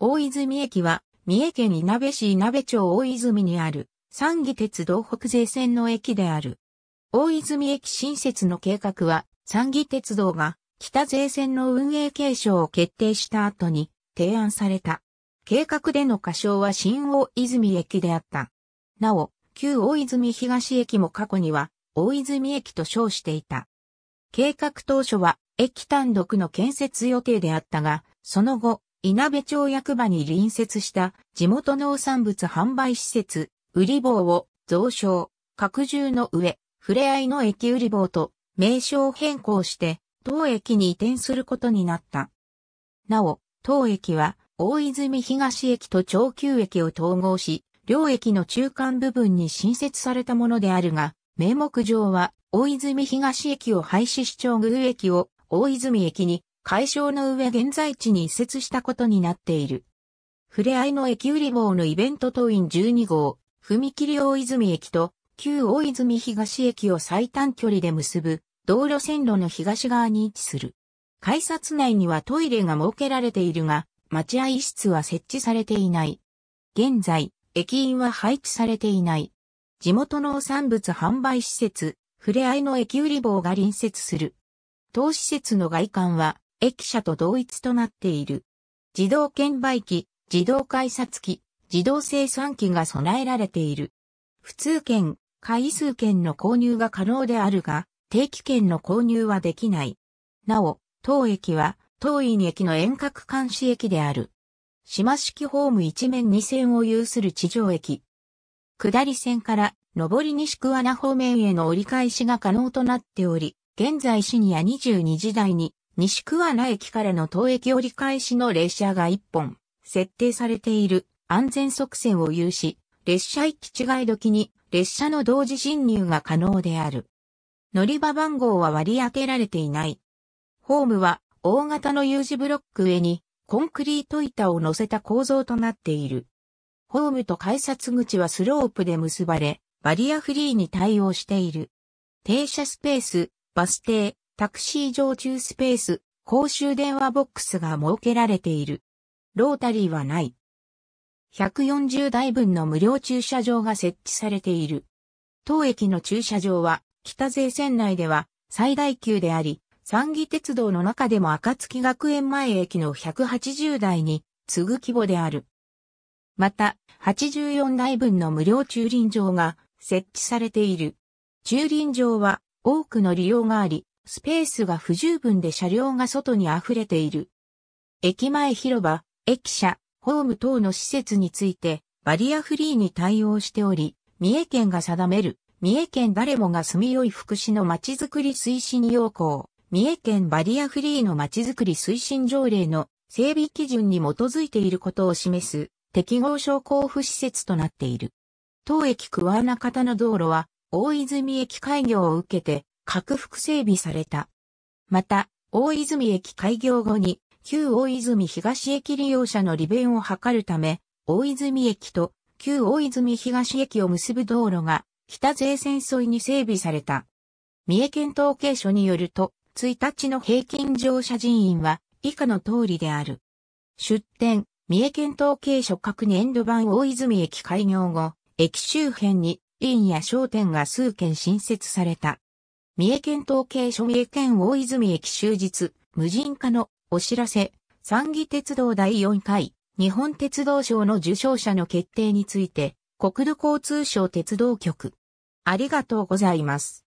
大泉駅は、三重県稲部市稲部町大泉にある、三義鉄道北西線の駅である。大泉駅新設の計画は、三義鉄道が北税線の運営継承を決定した後に提案された。計画での過称は新大泉駅であった。なお、旧大泉東駅も過去には大泉駅と称していた。計画当初は駅単独の建設予定であったが、その後、稲部町役場に隣接した地元農産物販売施設、売り棒を増床、拡充の上、ふれあいの駅売り棒と名称変更して当駅に移転することになった。なお、当駅は大泉東駅と長久駅を統合し、両駅の中間部分に新設されたものであるが、名目上は大泉東駅を廃止し長宮駅を大泉駅に解消の上現在地に移設したことになっている。ふれあいの駅売り棒のイベント当院12号、踏切大泉駅と旧大泉東駅を最短距離で結ぶ道路線路の東側に位置する。改札内にはトイレが設けられているが、待合室は設置されていない。現在、駅員は配置されていない。地元農産物販売施設、ふれあいの駅売り棒が隣接する。当施設の外観は、駅舎と同一となっている。自動券売機、自動改札機、自動生産機が備えられている。普通券、回数券の購入が可能であるが、定期券の購入はできない。なお、当駅は、当院駅の遠隔監視駅である。島式ホーム一面二線を有する地上駅。下り線から上り西桑名方面への折り返しが可能となっており、現在深夜22時台に西桑名駅からの当駅折り返しの列車が1本、設定されている安全側線を有し、列車行き違い時に列車の同時進入が可能である。乗り場番号は割り当てられていない。ホームは大型の U 字ブロック上にコンクリート板を乗せた構造となっている。ホームと改札口はスロープで結ばれ、バリアフリーに対応している。停車スペース、バス停、タクシー常駐スペース、公衆電話ボックスが設けられている。ロータリーはない。140台分の無料駐車場が設置されている。当駅の駐車場は、北勢線内では最大級であり、三義鉄道の中でも暁学園前駅の180台に次ぐ規模である。また、84台分の無料駐輪場が設置されている。駐輪場は多くの利用があり、スペースが不十分で車両が外に溢れている。駅前広場、駅舎、ホーム等の施設についてバリアフリーに対応しており、三重県が定める三重県誰もが住みよい福祉のまちづくり推進要項、三重県バリアフリーのまちづくり推進条例の整備基準に基づいていることを示す適合症交付施設となっている。当駅桑名方の道路は大泉駅開業を受けて拡幅整備された。また、大泉駅開業後に、旧大泉東駅利用者の利便を図るため、大泉駅と旧大泉東駅を結ぶ道路が北税線沿いに整備された。三重県統計所によると、1日の平均乗車人員は以下の通りである。出店、三重県統計所各年度版大泉駅開業後、駅周辺に、院や商店が数件新設された。三重県統計所三重県大泉駅終日、無人化のお知らせ、三義鉄道第4回、日本鉄道賞の受賞者の決定について、国土交通省鉄道局。ありがとうございます。